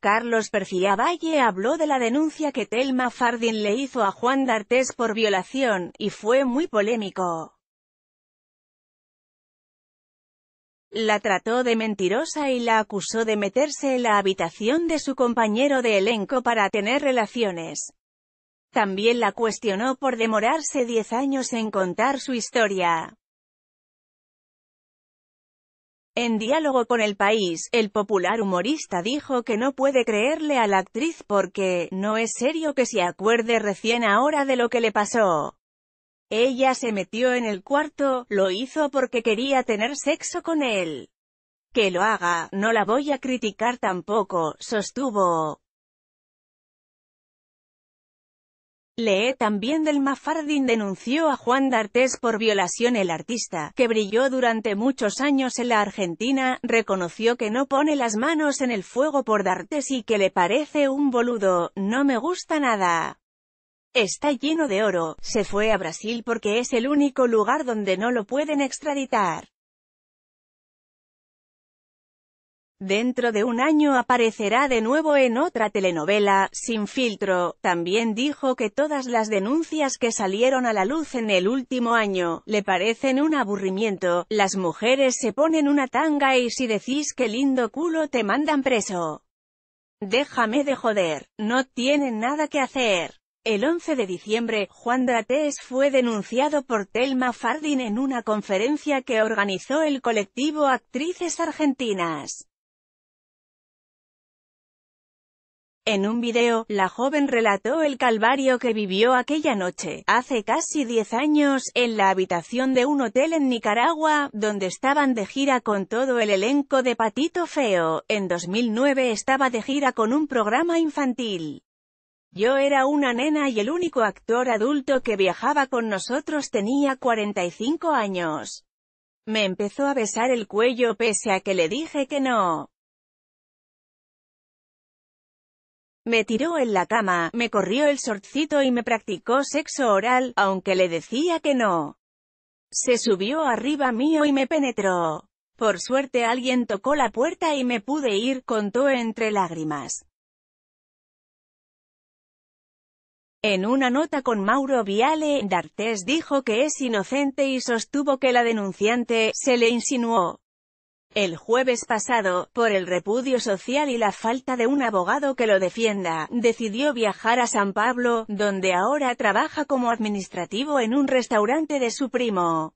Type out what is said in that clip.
Carlos Percía Valle habló de la denuncia que Telma Fardin le hizo a Juan D'Artes por violación, y fue muy polémico. La trató de mentirosa y la acusó de meterse en la habitación de su compañero de elenco para tener relaciones. También la cuestionó por demorarse 10 años en contar su historia. En diálogo con El País, el popular humorista dijo que no puede creerle a la actriz porque, no es serio que se acuerde recién ahora de lo que le pasó. Ella se metió en el cuarto, lo hizo porque quería tener sexo con él. Que lo haga, no la voy a criticar tampoco, sostuvo. Lee también del Mafardín denunció a Juan D'Artes por violación. El artista, que brilló durante muchos años en la Argentina, reconoció que no pone las manos en el fuego por D'Artes y que le parece un boludo, no me gusta nada. Está lleno de oro, se fue a Brasil porque es el único lugar donde no lo pueden extraditar. Dentro de un año aparecerá de nuevo en otra telenovela, Sin filtro, también dijo que todas las denuncias que salieron a la luz en el último año, le parecen un aburrimiento, las mujeres se ponen una tanga y si decís qué lindo culo te mandan preso. Déjame de joder, no tienen nada que hacer. El 11 de diciembre, Juan Drates fue denunciado por Telma Fardin en una conferencia que organizó el colectivo Actrices Argentinas. En un video, la joven relató el calvario que vivió aquella noche, hace casi 10 años, en la habitación de un hotel en Nicaragua, donde estaban de gira con todo el elenco de Patito Feo. En 2009 estaba de gira con un programa infantil. Yo era una nena y el único actor adulto que viajaba con nosotros tenía 45 años. Me empezó a besar el cuello pese a que le dije que no. Me tiró en la cama, me corrió el sortcito y me practicó sexo oral, aunque le decía que no. Se subió arriba mío y me penetró. Por suerte alguien tocó la puerta y me pude ir, contó entre lágrimas. En una nota con Mauro Viale, D'Artes dijo que es inocente y sostuvo que la denunciante, se le insinuó el jueves pasado, por el repudio social y la falta de un abogado que lo defienda, decidió viajar a San Pablo, donde ahora trabaja como administrativo en un restaurante de su primo.